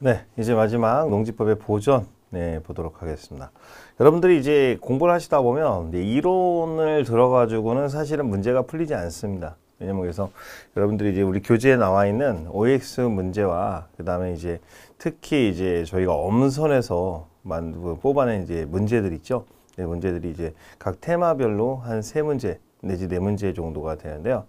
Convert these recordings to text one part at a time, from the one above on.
네, 이제 마지막 농지법의 보전 네, 보도록 하겠습니다. 여러분들이 이제 공부를 하시다 보면 이론을 들어가지고는 사실은 문제가 풀리지 않습니다. 왜냐면 그래서 여러분들이 이제 우리 교재에 나와 있는 OX 문제와 그 다음에 이제 특히 이제 저희가 엄선해서만 뭐 뽑아낸 이제 문제들 있죠. 네, 문제들이 이제 각 테마별로 한 세 문제 내지 네 문제 정도가 되는데요.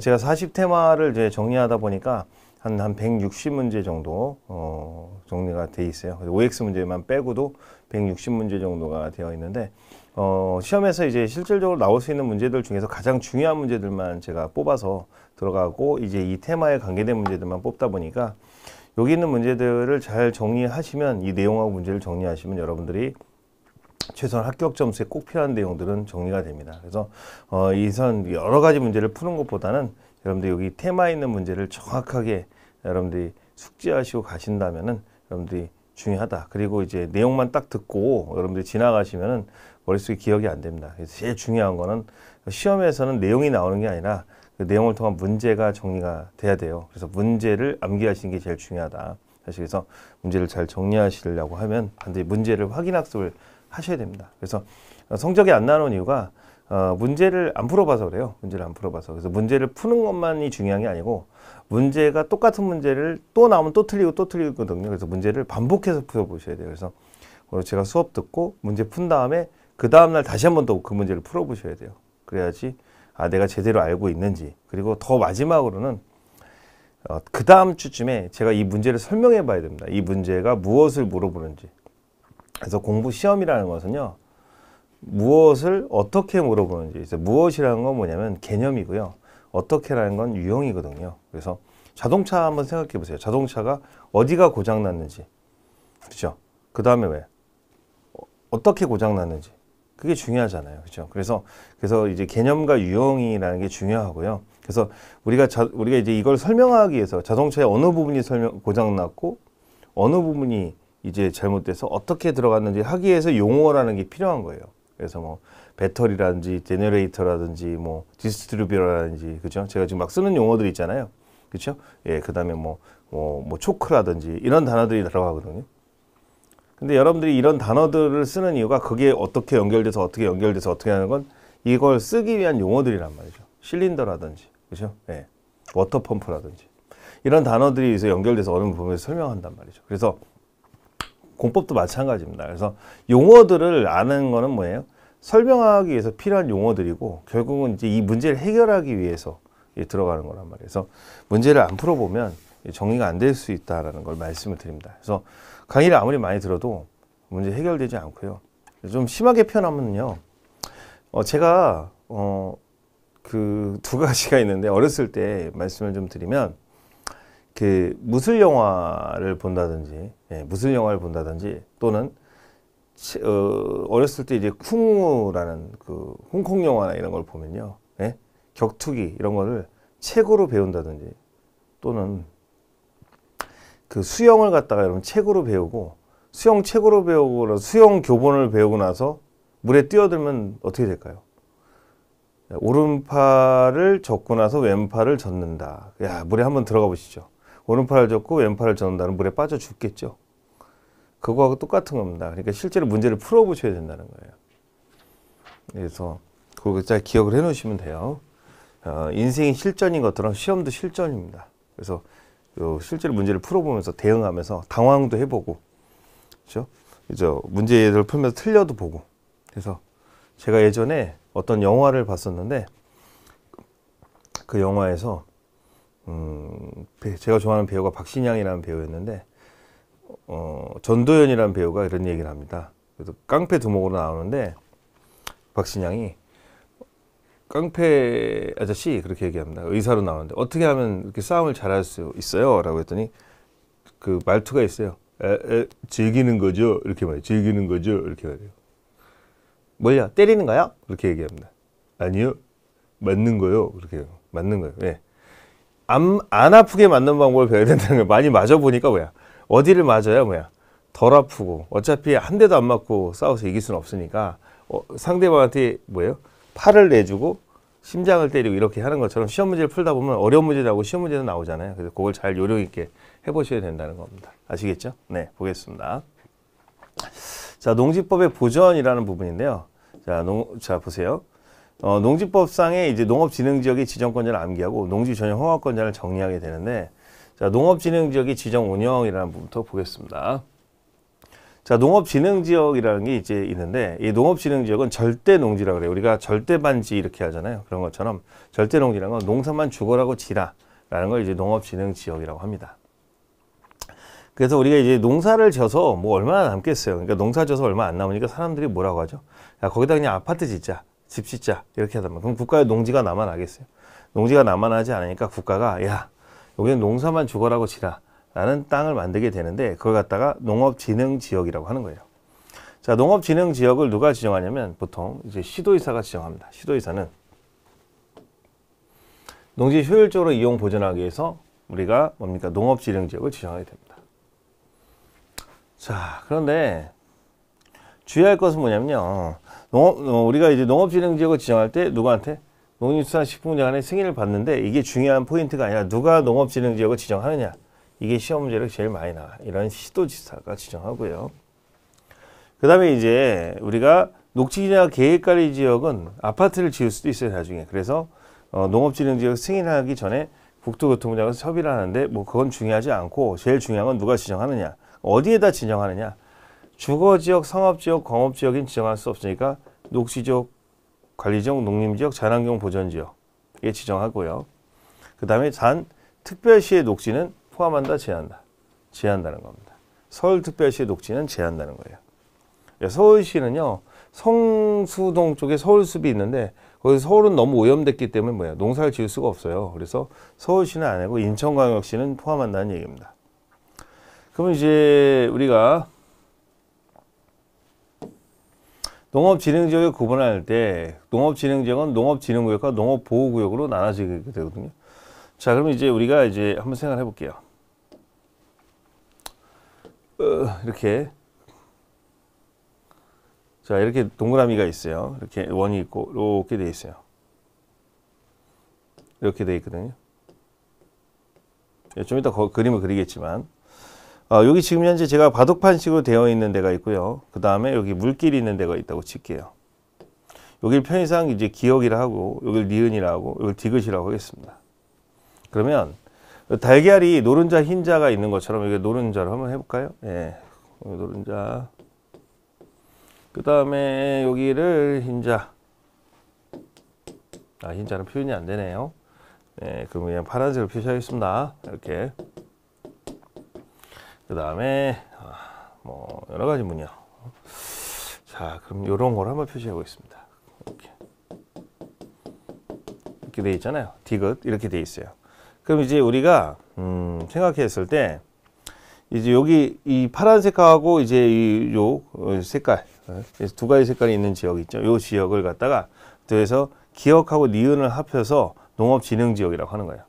제가 40 테마를 이제 정리하다 보니까 한, 한 160문제 정도, 어, 정리가 돼 있어요. OX 문제만 빼고도 160문제 정도가 되어 있는데, 어, 시험에서 이제 실질적으로 나올 수 있는 문제들 중에서 가장 중요한 문제들만 제가 뽑아서 들어가고, 이제 이 테마에 관계된 문제들만 뽑다 보니까, 여기 있는 문제들을 잘 정리하시면, 이 내용하고 문제를 정리하시면 여러분들이 최소한 합격 점수에 꼭 필요한 내용들은 정리가 됩니다. 그래서 어, 이선 여러 가지 문제를 푸는 것보다는 여러분들 여기 테마 있는 문제를 정확하게 여러분들이 숙지하시고 가신다면은 여러분들이 중요하다. 그리고 이제 내용만 딱 듣고 여러분들이 지나가시면은 머릿속에 기억이 안 됩니다. 그래서 제일 중요한 거는 시험에서는 내용이 나오는 게 아니라 그 내용을 통한 문제가 정리가 돼야 돼요. 그래서 문제를 암기하시는 게 제일 중요하다. 사실 그래서 문제를 잘 정리하시려고 하면 반드시 문제를 확인 학습을 하셔야 됩니다. 그래서 성적이 안 나오는 이유가 어, 문제를 안 풀어봐서 그래요. 문제를 안 풀어봐서. 그래서 문제를 푸는 것만이 중요한 게 아니고 문제가 똑같은 문제를 또 나오면 또 틀리고 또 틀리거든요. 그래서 문제를 반복해서 풀어보셔야 돼요. 그래서 제가 수업 듣고 문제 푼 다음에 그 다음날 다시 한 번 더 그 문제를 풀어보셔야 돼요. 그래야지 아 내가 제대로 알고 있는지 그리고 더 마지막으로는 어, 그 다음 주쯤에 제가 이 문제를 설명해 봐야 됩니다. 이 문제가 무엇을 물어보는지. 그래서 공부 시험이라는 것은요. 무엇을 어떻게 물어보는지 있어 무엇이라는 건 뭐냐면 개념이고요. 어떻게라는 건 유형이거든요. 그래서 자동차 한번 생각해 보세요. 자동차가 어디가 고장 났는지. 그렇죠? 그 다음에 왜? 어, 어떻게 고장 났는지. 그게 중요하잖아요. 그렇죠? 그래서 그래서 이제 개념과 유형이라는 게 중요하고요. 그래서 우리가 자, 우리가 이제 이걸 설명하기 위해서 자동차의 어느 부분이 설명 고장 났고 어느 부분이 이제 잘못돼서 어떻게 들어갔는지 하기 위해서 용어라는 게 필요한 거예요. 그래서 뭐 배터리라든지 제너레이터라든지 뭐 디스트리뷰라든지 그죠? 제가 지금 막 쓰는 용어들 있잖아요. 그렇 예, 그다음에 뭐 뭐, 뭐 초크라든지 이런 단어들이 들어가거든요. 근데 여러분들이 이런 단어들을 쓰는 이유가 그게 어떻게 연결돼서 어떻게 연결돼서 어떻게 하는 건 이걸 쓰기 위한 용어들이란 말이죠. 실린더라든지, 그죠? 예. 워터펌프라든지. 이런 단어들이 연결돼서 어느 부분에서 설명한단 말이죠. 그래서 공법도 마찬가지입니다. 그래서 용어들을 아는 거는 뭐예요? 설명하기 위해서 필요한 용어들이고 결국은 이제 이 문제를 해결하기 위해서 들어가는 거란 말이에요. 그래서 문제를 안 풀어보면 정리가 안 될 수있다라걸 말씀을 드립니다. 그래서 강의를 아무리 많이 들어도 문제 해결되지 않고요. 좀 심하게 표현하면요. 어, 제가 어, 그 두 가지가 있는데 어렸을 때 말씀을 좀 드리면 그 무술 영화를 본다든지 예, 무술 영화를 본다든지 또는 치, 어, 렸을때 이제 쿵우라는 그 홍콩 영화나 이런 걸 보면요 예? 격투기 이런 거를 책으로 배운다든지 또는 그 수영을 갖다가 여러분 책으로 배우고 수영 책으로 배우고 수영 교본을 배우고 나서 물에 뛰어들면 어떻게 될까요? 오른팔을 젓고 나서 왼팔을 젓는다. 야, 물에 한번 들어가 보시죠. 오른팔을 접고 왼팔을 접는다는 물에 빠져 죽겠죠. 그거하고 똑같은 겁니다. 그러니까 실제로 문제를 풀어보셔야 된다는 거예요. 그래서 그걸 잘 기억을 해놓으시면 돼요. 어, 인생이 실전인 것처럼 시험도 실전입니다. 그래서 실제로 문제를 풀어보면서 대응하면서 당황도 해보고, 그죠 이제 문제를 풀면서 틀려도 보고. 그래서 제가 예전에 어떤 영화를 봤었는데 그 영화에서 음, 제가 좋아하는 배우가 박신양이라는 배우였는데 어, 전도연이라는 배우가 이런 얘기를 합니다. 그래서 깡패 두목으로 나오는데 박신양이 깡패 아저씨 그렇게 얘기합니다. 의사로 나오는데 어떻게 하면 이렇게 싸움을 잘할 수 있어요? 라고 했더니 그 말투가 있어요. 에, 에, 즐기는 거죠? 이렇게 말해 즐기는 거죠? 이렇게 말해요. 뭘요? 때리는 거요? 이렇게 얘기합니다. 아니요. 맞는 거요. 이렇게 맞는 거예요. 예. 안, 안 아프게 맞는 방법을 배워야 된다는 걸 많이 맞아 보니까 뭐야 어디를 맞아야 뭐야 덜 아프고 어차피 한 대도 안 맞고 싸워서 이길 수는 없으니까 어, 상대방한테 뭐예요 팔을 내주고 심장을 때리고 이렇게 하는 것처럼 시험 문제를 풀다 보면 어려운 문제라고 시험 문제는 나오잖아요 그래서 그걸 잘 요령 있게 해보셔야 된다는 겁니다 아시겠죠 네 보겠습니다 자 농지법의 보전이라는 부분인데요 자, 농, 자 보세요 어, 농지법상에 이제 농업진흥지역의 지정권자를 암기하고 농지 전용 허가권자를 정리하게 되는데 자, 농업진흥지역의 지정 운영이라는 부분부터 보겠습니다. 자, 농업진흥지역이라는 게 이제 있는데 이 농업진흥지역은 절대 농지라 고 그래요. 우리가 절대 반지 이렇게 하잖아요. 그런 것처럼 절대 농지라는 건 농사만 죽어라고 지라라는 걸 이제 농업진흥지역이라고 합니다. 그래서 우리가 이제 농사를 져서 뭐 얼마나 남겠어요. 그러니까 농사 져서 얼마 안 남으니까 사람들이 뭐라고 하죠? 야, 거기다 그냥 아파트 짓자. 집 짓자 이렇게 하다 면 그럼 국가의 농지가 남아나겠어요. 농지가 남아나지 않으니까 국가가 야 여기는 농사만 죽어라고 지라 라는 땅을 만들게 되는데 그걸 갖다가 농업진흥지역이라고 하는 거예요. 자 농업진흥지역을 누가 지정하냐면 보통 이제 시도의사가 지정합니다. 시도의사는 농지 효율적으로 이용 보존하기 위해서 우리가 뭡니까 농업진흥지역을 지정하게 됩니다. 자 그런데 주의할 것은 뭐냐면요. 농업, 어, 우리가 이제 농업진흥지역을 지정할 때 누구한테? 농림수산식품장관의 승인을 받는데 이게 중요한 포인트가 아니라 누가 농업진흥지역을 지정하느냐. 이게 시험 문제로 제일 많이 나와. 이런 시도지사가 지정하고요. 그 다음에 이제 우리가 녹지나 계획관리 지역은 아파트를 지을 수도 있어요, 나중에. 그래서 어, 농업진흥지역 승인하기 전에 국토교통부장에서 협의를 하는데 뭐 그건 중요하지 않고 제일 중요한 건 누가 지정하느냐. 어디에다 지정하느냐. 주거지역, 상업지역, 광업지역인 지정할 수 없으니까 녹지지역, 관리지역, 농림지역, 자연환경 보전지역에 지정하고요. 그 다음에 단 특별시의 녹지는 포함한다, 제한다. 제한다는 겁니다. 서울특별시의 녹지는 제한다는 거예요. 예, 서울시는요. 성수동 쪽에 서울숲이 있는데 거기 서울은 너무 오염됐기 때문에 뭐야 농사를 지을 수가 없어요. 그래서 서울시는 안 하고 인천광역시는 포함한다는 얘기입니다. 그러면 이제 우리가 농업진흥지역을 구분할 때 농업진흥지역은 농업진흥구역과 농업보호구역으로 나눠지게 되거든요. 자, 그럼 이제 우리가 이제 한번 생각해 볼게요. 어, 이렇게 자 이렇게 동그라미가 있어요. 이렇게 원이 있고 이렇게 돼 있어요. 이렇게 돼 있거든요. 예, 좀 이따 그림을 그리겠지만 어, 여기 지금 현재 제가 바둑판식으로 되어 있는 데가 있고요. 그 다음에 여기 물길이 있는 데가 있다고 칠게요. 여길 편의상 이제 기억이라 하고 여길 니은이라 하고 여길 디귿이라고 하겠습니다. 그러면 달걀이 노른자 흰자가 있는 것처럼 여기 노른자로 한번 해볼까요? 예, 노른자. 그 다음에 여기를 흰자. 아, 흰자는 표현이 안 되네요. 예, 그럼 그냥 파란색으로 표시하겠습니다. 이렇게. 그 다음에 아, 뭐 여러 가지 문요. 자, 그럼 이런 걸 한번 표시해 보겠습니다. 이렇게 이렇게 돼 있잖아요. 디귿 이렇게 돼 있어요. 그럼 이제 우리가 음, 생각했을 때 이제 여기 이 파란색하고 이제 이요 어, 색깔 어, 두 가지 색깔이 있는 지역 있죠. 요 지역을 갖다가 그래서 기억하고 니은을 합해서 농업진흥지역이라고 하는 거예요.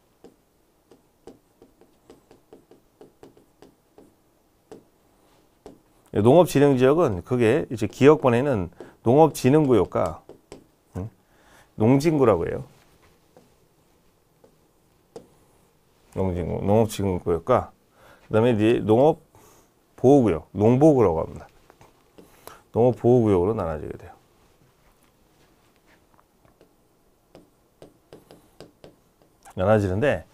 예, 농업진흥지역은 그게 이제 기역권에는 농업진흥구역과 농진구라고 해요. 농진구, 농업진흥구역과 그다음에 이제 농업보호구역, 농보구라고 합니다. 농업보호구역으로 나눠지게 돼요. 나눠지는데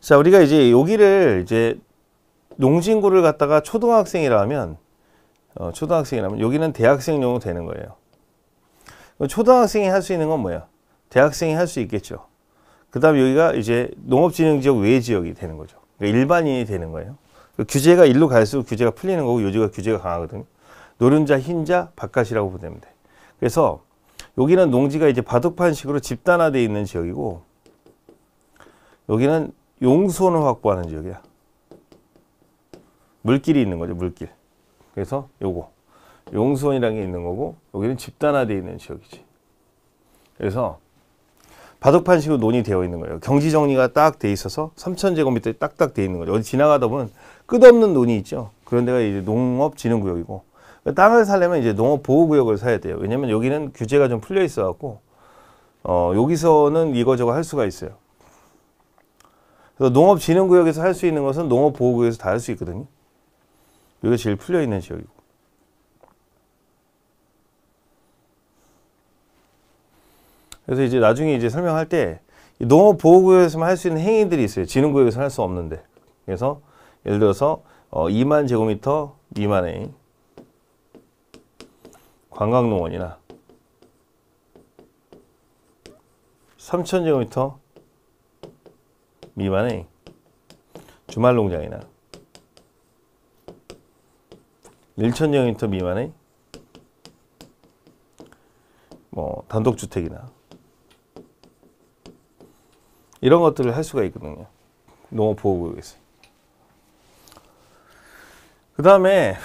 자 우리가 이제 여기를 이제 농진구를 갖다가 초등학생이라면 하 어, 초등학생이라면 여기는 대학생용 되는 거예요. 초등학생이 할 수 있는 건 뭐야? 대학생이 할 수 있겠죠. 그 다음 여기가 이제 농업진흥지역 외 지역이 되는 거죠. 그러니까 일반인이 되는 거예요. 그 규제가 일로 갈수록 규제가 풀리는 거고 요지가 규제가 강하거든요. 노른자, 흰자, 바깥이라고 보면 돼. 그래서 여기는 농지가 이제 바둑판식으로 집단화되어 있는 지역이고 여기는 용손을 확보하는 지역이야. 물길이 있는 거죠, 물길. 그래서 요거 용수원이라는 게 있는 거고 여기는 집단화되어 있는 지역이지. 그래서 바둑판식으로 논의되어 있는 거예요. 경지 정리가 딱 돼 있어서 3,000제곱미터 에 딱딱 돼 있는 거예요 어디 지나가다 보면 끝없는 논이 있죠. 그런 데가 이제 농업진흥구역이고 땅을 사려면 이제 농업보호구역을 사야 돼요. 왜냐면 여기는 규제가 좀 풀려 있어 갖고 어, 여기서는 이거저거 할 수가 있어요. 그래서 농업진흥구역에서 할 수 있는 것은 농업보호구역에서 다 할 수 있거든요. 이게 제일 풀려 있는 지역이고. 그래서 이제 나중에 이제 설명할 때 농업보호구역에서만 할 수 있는 행위들이 있어요. 지능구역에서 할 수 없는데. 그래서 예를 들어서 어, 2만 제곱미터 미만의 관광농원이나 3천 제곱미터 미만의 주말농장이나 1,000제곱미터 미만의 뭐 단독주택이나 이런 것들을 할 수가 있거든요. 농업보호구역에서. 그 다음에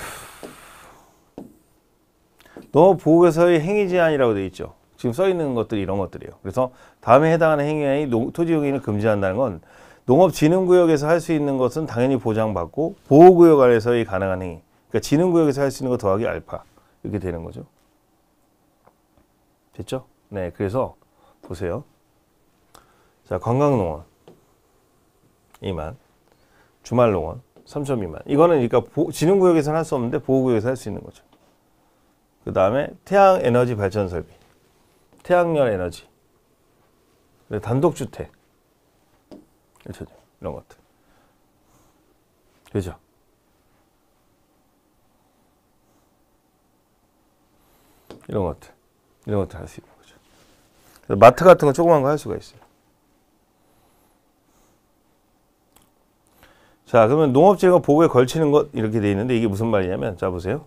농업보호구역에서의 행위제한이라고 되어 있죠. 지금 써 있는 것들이 이런 것들이에요. 그래서 다음에 해당하는 행위의 토지용인을 금지한다는 건 농업진흥구역에서 할 수 있는 것은 당연히 보장받고 보호구역 안에서의 가능한 행위. 그러니까 지는 구역에서 할 수 있는 거 더하기 알파 이렇게 되는 거죠. 됐죠? 네, 그래서 보세요. 자, 관광농원 2만, 주말농원 3.2만. 이거는 그러니까 지능 구역에서는 할 수 없는데 보호 구역에서 할 수 있는 거죠. 그 다음에 태양 에너지 발전 설비, 태양열 에너지, 단독 주택, 이런 것들. 그죠 이런 것들 이런 것들 할 수 있는 거죠. 마트 같은 거 조그만 거 할 수가 있어요. 자 그러면 농업재가 보고에 걸치는 것 이렇게 돼 있는데 이게 무슨 말이냐면 자 보세요.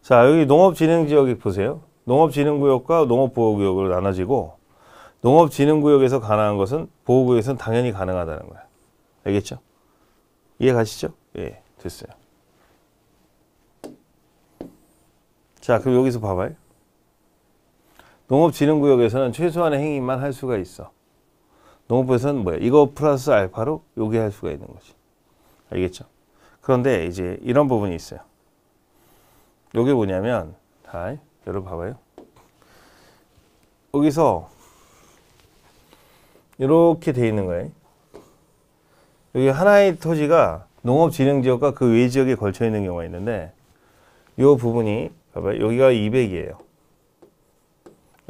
자 여기 농업진흥지역이 보세요. 농업진흥구역과 농업보호구역으로 나눠지고 농업진흥구역에서 가능한 것은 보호구역에서는 당연히 가능하다는 거야. 알겠죠? 이해 가시죠? 예, 됐어요. 자, 그럼 여기서 봐봐요. 농업진흥구역에서는 최소한의 행위만 할 수가 있어. 농업부에서는 뭐야? 이거 플러스 알파로 여기 할 수가 있는 거지. 알겠죠? 그런데 이제 이런 부분이 있어요. 이게 뭐냐면, 다, 여러분 봐봐요. 여기서 이렇게 돼 있는 거예요. 여기 하나의 토지가 농업진흥지역과 그 외 지역에 걸쳐 있는 경우가 있는데 이 부분이 봐봐 여기가 200이에요.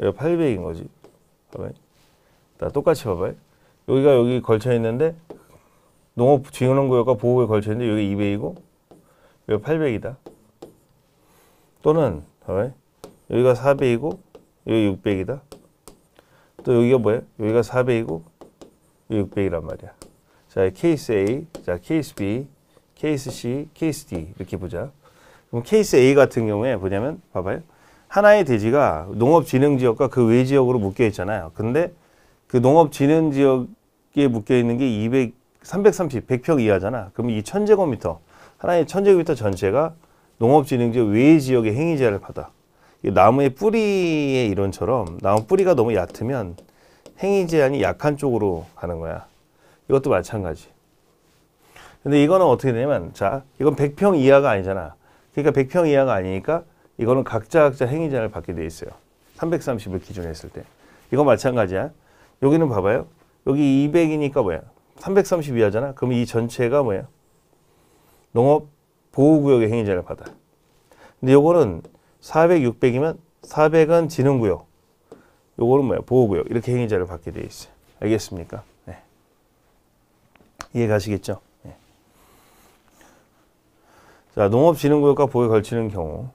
여기가 800인 거지. 봐봐 나 똑같이 봐봐 여기가 여기 걸쳐 있는데 농업 지원구역과 보호구에 걸쳐 있는데 여기 200이고 여기 800이다. 또는 봐봐 여기가 400이고 여기 600이다. 또 여기가 뭐예 여기가 400이고 600이란 말이야. 자, 케이스 A, 자, 케이스 B, 케이스 C, 케이스 D 이렇게 보자. 그럼 케이스 A 같은 경우에 뭐냐면 봐봐요. 하나의 대지가 농업진흥지역과 그 외 지역으로 묶여 있잖아요. 근데 그 농업진흥지역에 묶여 있는 게 200, 330, 100평 이하잖아. 그럼 이 1000제곱미터, 하나의 1000제곱미터 전체가 농업진흥지역 외 지역의 행위제한을 받아. 나무의 뿌리의 이론처럼 나무 뿌리가 너무 얕으면 행위 제한이 약한 쪽으로 가는 거야. 이것도 마찬가지. 근데 이거는 어떻게 되냐면 자 이건 100평 이하가 아니잖아. 그러니까 100평 이하가 아니니까 이거는 각자 각자 행위자를 받게 돼 있어요. 330을 기준으로 했을 때. 이거 마찬가지야. 여기는 봐봐요. 여기 200이니까 뭐야? 330 이하잖아. 그럼 이 전체가 뭐야? 농업 보호구역의 행위자를 받아. 근데 요거는 400, 600이면 400은 지능구역. 요거는 뭐야? 보호구역. 이렇게 행위자를 받게 돼 있어요. 알겠습니까? 네. 이해 가시겠죠? 자, 농업진흥구역과 보호에 걸치는 경우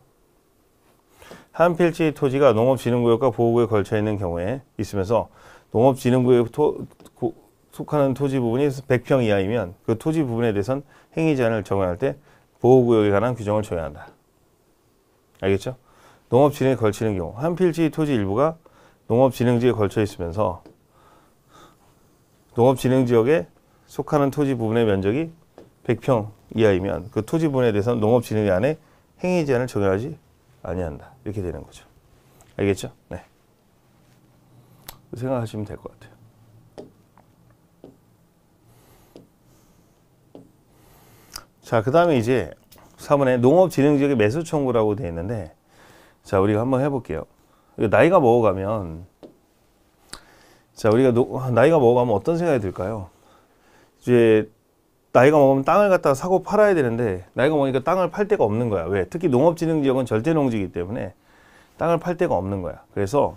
한 필지 토지가 농업진흥구역과 보호구에 걸쳐 있는 경우에 있으면서 농업진흥구역에 토, 고, 속하는 토지 부분이 100평 이하이면 그 토지 부분에 대해선 행위 제한을 적용할 때 보호구역에 관한 규정을 적용 한다. 알겠죠? 농업진흥에 걸치는 경우 한 필지 토지 일부가 농업진흥지에 걸쳐 있으면서 농업진흥지역에 속하는 토지 부분의 면적이 100평 이하이면 그 토지 분에 대해서는 농업진흥위원회 행위 제한을 적용하지 아니한다. 이렇게 되는 거죠. 알겠죠? 네. 생각하시면 될 것 같아요. 자, 그 다음에 이제 3번에 농업진흥지역의 매수 청구라고 되어 있는데 자, 우리가 한번 해볼게요. 나이가 먹어가면 자, 우리가 노, 아, 나이가 먹어가면 어떤 생각이 들까요? 이제 나이가 먹으면 땅을 갖다가 사고 팔아야 되는데 나이가 먹으니까 땅을 팔 데가 없는 거야. 왜? 특히 농업진흥지역은 절대 농지이기 때문에 땅을 팔 데가 없는 거야. 그래서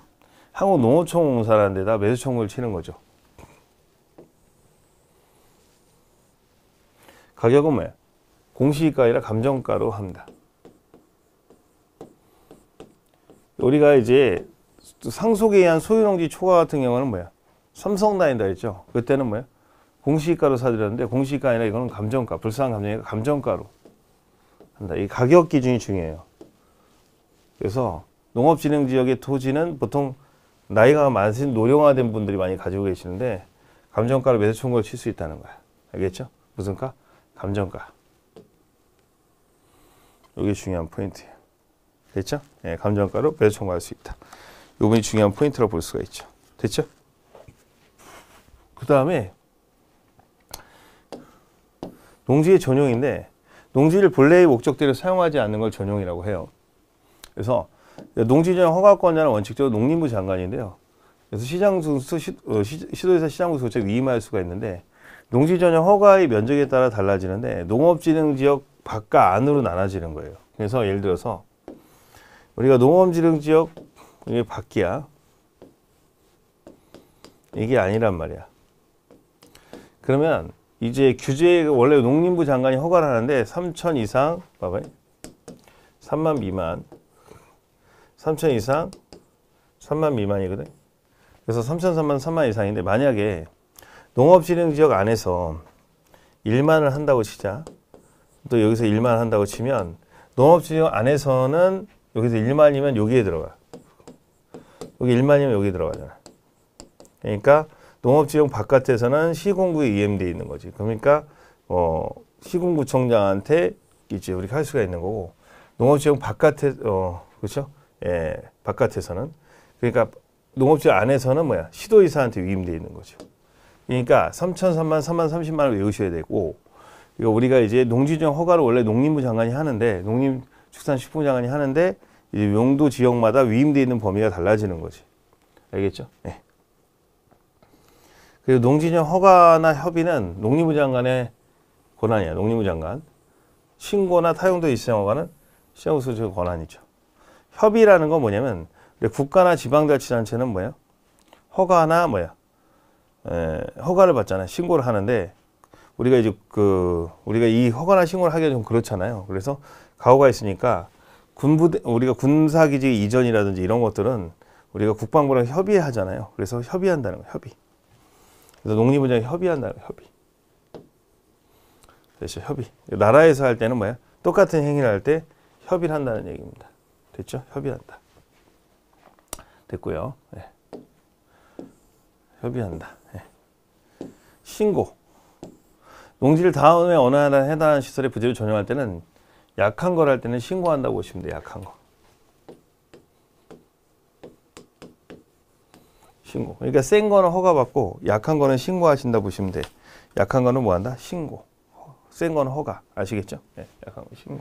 한국농업총사라는 데다 매수총구를 치는 거죠. 가격은 뭐야 공시가 아니라 감정가로 합니다. 우리가 이제 상속에 의한 소유농지 초과 같은 경우는 뭐야? 삼성 다닌다 했죠. 그때는 뭐야? 공시가로 사들였는데 공시가 아니라 이거는 감정가, 불쌍한 감정이 감정가로 한다. 이 가격 기준이 중요해요. 그래서 농업진흥지역의 토지는 보통 나이가 많으신 노령화된 분들이 많이 가지고 계시는데 감정가로 매수 청구를 칠 수 있다는 거야. 알겠죠? 무슨 가? 감정가. 이게 중요한 포인트예요. 됐죠? 예, 감정가로 매수 청구할 수 있다. 요분이 중요한 포인트로 볼 수가 있죠. 됐죠? 그 다음에 농지의 전용인데 농지를 본래의 목적대로 사용하지 않는 걸 전용이라고 해요. 그래서 농지 전용 허가권자는 원칙적으로 농림부 장관인데요. 그래서 시장군수 시, 도에서 시장군수 직 위임할 수가 있는데 농지 전용 허가의 면적에 따라 달라지는데 농업진흥지역 바깥 안으로 나눠지는 거예요. 그래서 예를 들어서 우리가 농업진흥지역 이게 밖이야. 이게 아니란 말이야. 그러면 이제 규제 원래 농림부 장관이 허가를 하는데 3천 이상 봐봐요. 3만 미만 3천 이상 3만 미만이거든. 그래서 3천 3만 3만 이상인데 만약에 농업진흥지역 안에서 1만을 한다고 치자. 또 여기서 1만 한다고 치면 농업진흥 안에서는 여기서 1만이면 여기에 들어가. 여기 1만이면 여기 들어가잖아. 그러니까 농업지역 바깥에서는 시군구에 이행돼 있는 거지. 그러니까 어, 시군구청장한테 이제 우리가 할 수가 있는 거고 농업지역 바깥에 어 그렇죠? 예, 바깥에서는 그러니까 농업지역 안에서는 뭐야 시도이사한테 위임돼 있는 거죠. 그러니까 3천, 3만, 3만, 30만 을 외우셔야 되고 이거 우리가 이제 농지정 허가를 원래 농림부 장관이 하는데 농림축산식품 장관이 하는데 이제 용도 지역마다 위임돼 있는 범위가 달라지는 거지. 알겠죠? 예. 그리고 농지념 허가나 협의는 농림부 장관의 권한이에요. 농림부 장관. 신고나 타용도 이시행허가는 시행수수의 권한이죠. 협의라는 건 뭐냐면 국가나 지방자치단체는 뭐야 허가나 뭐야? 에, 허가를 받잖아요. 신고를 하는데 우리가 이제 그 우리가 이 허가나 신고를 하기가 좀 그렇잖아요. 그래서 가호가 있으니까 군부대 우리가 군사기지 이전이라든지 이런 것들은 우리가 국방부랑 협의하잖아요. 그래서 협의한다는 거예요 협의. 그래서 농림부장 협의한다는 협의. 됐죠? 협의. 나라에서 할 때는 뭐야? 똑같은 행위를 할 때 협의를 한다는 얘기입니다. 됐죠? 협의한다. 됐고요. 네. 협의한다. 네. 신고. 농지를 다음에 어느 하나 해당 시설의 부재를 전용할 때는 약한 걸 할 때는 신고한다고 보시면 돼요. 약한 거. 신고. 그러니까 센 거는 허가받고 약한 거는 신고하신다 보시면 돼. 약한 거는 뭐 한다? 신고. 센 거는 허가. 아시겠죠? 네, 약한 거 신고.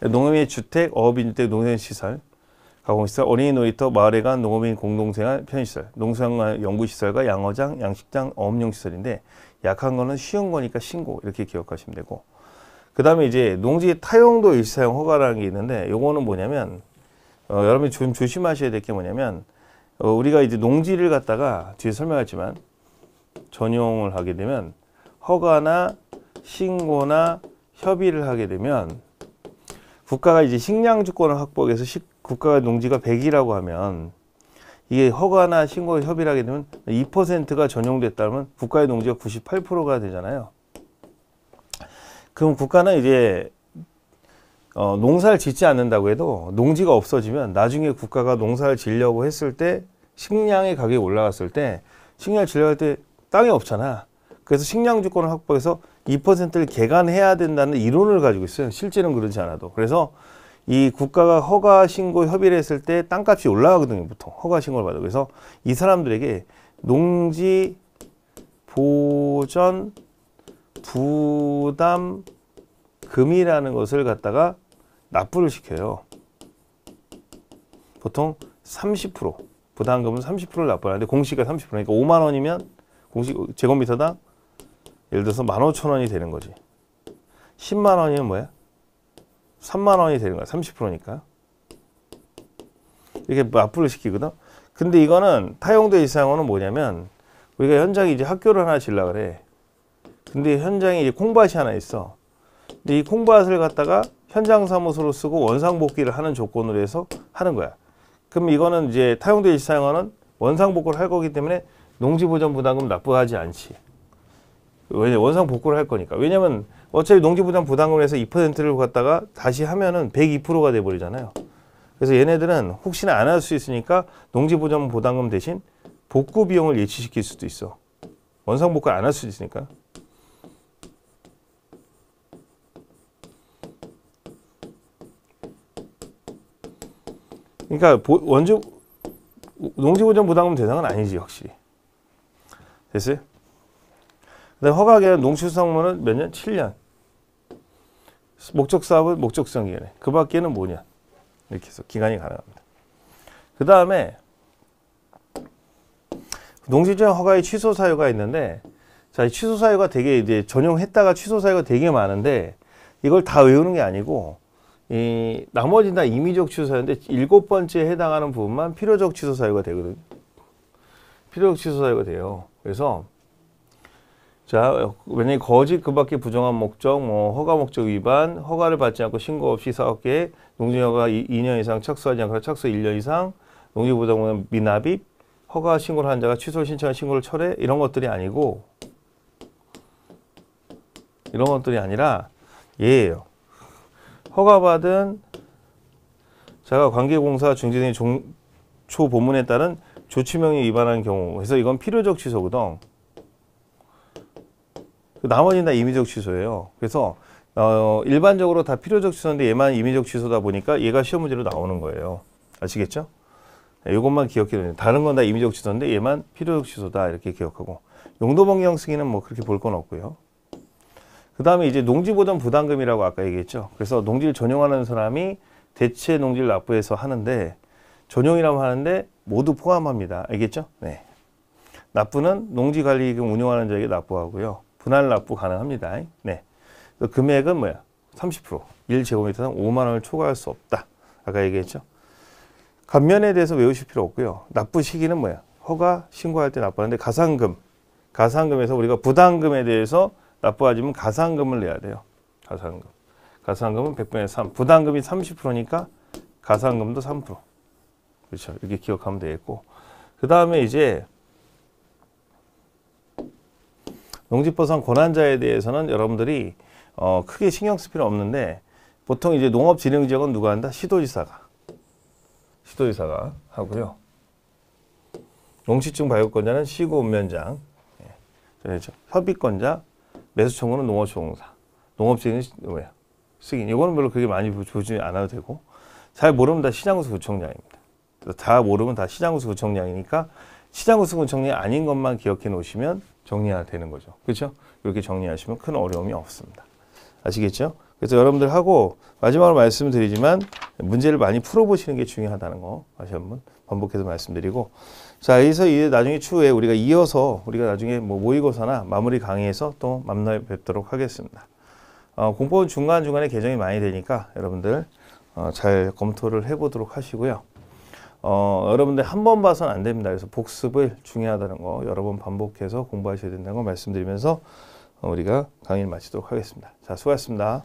농업의 주택, 어업인주택, 농산시설, 가공시설, 어린이 놀이터, 마을에 간 농업인 공동생활, 편의시설, 농수산 연구시설과 양어장, 양식장, 어업용시설인데 약한 거는 쉬운 거니까 신고 이렇게 기억하시면 되고 그 다음에 이제 농지 타용도 일시사용 허가라는 게 있는데 요거는 뭐냐면 어, 여러분이 좀 조심하셔야 될 게 뭐냐면 어, 우리가 이제 농지를 갖다가 뒤에 설명했지만 전용을 하게 되면 허가나 신고나 협의를 하게 되면 국가가 이제 식량 주권을 확보해서 식, 국가의 농지가 100이라고 하면 이게 허가나 신고 협의를 하게 되면 2%가 전용됐다면 국가의 농지가 98%가 되잖아요. 그럼 국가는 이제 어, 농사를 짓지 않는다고 해도 농지가 없어지면 나중에 국가가 농사를 짓려고 했을 때 식량의 가격이 올라갔을 때 식량을 진료할 때 땅이 없잖아. 그래서 식량 주권을 확보해서 2%를 개간해야 된다는 이론을 가지고 있어요. 실제는 그렇지 않아도. 그래서 이 국가가 허가 신고 협의를 했을 때 땅값이 올라가거든요. 보통 허가 신고를 받아. 그래서 이 사람들에게 농지 보전 부담금이라는 것을 갖다가 납부를 시켜요. 보통 30% 부담금은 30%를 납부하는데 공시가 30%니까 5만 원이면 공시 제곱미터당 예를 들어서 15,000원이 되는 거지. 10만 원이면 뭐야? 3만 원이 되는 거야. 30%니까. 이렇게 납부를 시키거든. 근데 이거는 타용대 일상어는 뭐냐면 우리가 현장에 이제 학교를 하나 질라 그래. 근데 현장에 이제 콩밭이 하나 있어. 근데 이 콩밭을 갖다가 현장 사무소로 쓰고 원상복귀를 하는 조건으로 해서 하는 거야. 그럼 이거는 이제 타용되지 사용하는 원상복구를 할 거기 때문에 농지보전부담금 납부하지 않지. 왜냐 원상복구를 할 거니까. 왜냐면 어차피 농지부담 부담금에서 2%를 갖다가 다시 하면은 102%가 돼 버리잖아요. 그래서 얘네들은 혹시나 안 할 수 있으니까 농지보전 부담금 대신 복구 비용을 예치시킬 수도 있어. 원상복구 안 할 수 있으니까. 그러니까 원주 농지보전 부담금 대상은 아니지 확실히. 됐어요? 근데 허가기간 농축수산물은 몇 년? 7년. 목적사업은 목적성기간에. 그 밖에는 뭐냐. 이렇게 해서 기간이 가능합니다. 그 다음에 농지전 허가의 취소 사유가 있는데 자, 이 취소 사유가 되게 이제 전용했다가 취소 사유가 되게 많은데 이걸 다 외우는 게 아니고 이 나머지 다 임의적 취소 사유인데 일곱 번째에 해당하는 부분만 필요적 취소 사유가 되거든요. 필요적 취소 사유가 돼요. 그래서 자, 만약에 거짓 그 밖에 부정한 목적, 뭐 허가 목적 위반, 허가를 받지 않고 신고 없이 사업계에 농지허가 2년 이상 착수하지 않거나 착수 1년 이상, 농지부정은 미납입, 허가 신고를 한 자가 취소 신청한 신고를 철회 이런 것들이 아니고 이런 것들이 아니라 예예요. 허가받은 자가 관계공사 중지등의 초 보문에 따른 조치명에 위반한 경우 그래서 이건 필요적 취소거든 그 나머지는 다 임의적 취소예요 그래서 어, 일반적으로 다 필요적 취소인데 얘만 임의적 취소다 보니까 얘가 시험 문제로 나오는 거예요 아시겠죠? 이것만 네, 기억해두세요 다른 건 다 임의적 취소인데 얘만 필요적 취소다 이렇게 기억하고 용도변경 승인은 뭐 그렇게 볼 건 없고요 그 다음에 이제 농지보전 부담금이라고 아까 얘기했죠. 그래서 농지를 전용하는 사람이 대체 농지를 납부해서 하는데 전용이라고 하는데 모두 포함합니다. 알겠죠? 네. 납부는 농지관리금 운영하는 자에게 납부하고요. 분할 납부 가능합니다. 네. 그 금액은 뭐야? 30%. 1제곱미터당 5만 원을 초과할 수 없다. 아까 얘기했죠? 감면에 대해서 외우실 필요 없고요. 납부 시기는 뭐야? 허가 신고할 때 납부하는데 가상금. 가상금에서 우리가 부담금에 대해서 납부하지면 가산금을 내야 돼요. 가산금. 가산금은 100분의 3. 부담금이 30%니까 가산금도 3%. 그렇죠. 이렇게 기억하면 되겠고. 그 다음에 이제 농지보상 권한자에 대해서는 여러분들이 어, 크게 신경 쓸 필요 없는데 보통 이제 농업진흥지역은 누가 한다? 시도지사가. 시도지사가 하고요. 농지증 발급권자는 시구 읍면장. 예. 협의권자 매수청구는 농업조공사, 농업지인 뭐야 승인. 이거는 별로 그게 많이 보지 않아도 되고 잘 모르면 다 시장구수 구청장입니다. 다 모르면 다 시장구수 구청장이니까 시장구수 구청장이 아닌 것만 기억해 놓으시면 정리가 되는 거죠. 그렇죠? 이렇게 정리하시면 큰 어려움이 없습니다. 아시겠죠? 그래서 여러분들하고 마지막으로 말씀드리지만 문제를 많이 풀어보시는 게 중요하다는 거 다시 한 번 반복해서 말씀드리고 자, 여기서 나중에 추후에 우리가 이어서 우리가 나중에 뭐 모의고사나 마무리 강의에서 또 만나 뵙도록 하겠습니다. 어, 공법은 중간중간에 개정이 많이 되니까 여러분들 어, 잘 검토를 해보도록 하시고요. 어, 여러분들 한 번 봐서는 안 됩니다. 그래서 복습을 중요하다는 거 여러 번 반복해서 공부하셔야 된다는 거 말씀드리면서 어, 우리가 강의를 마치도록 하겠습니다. 자, 수고하셨습니다.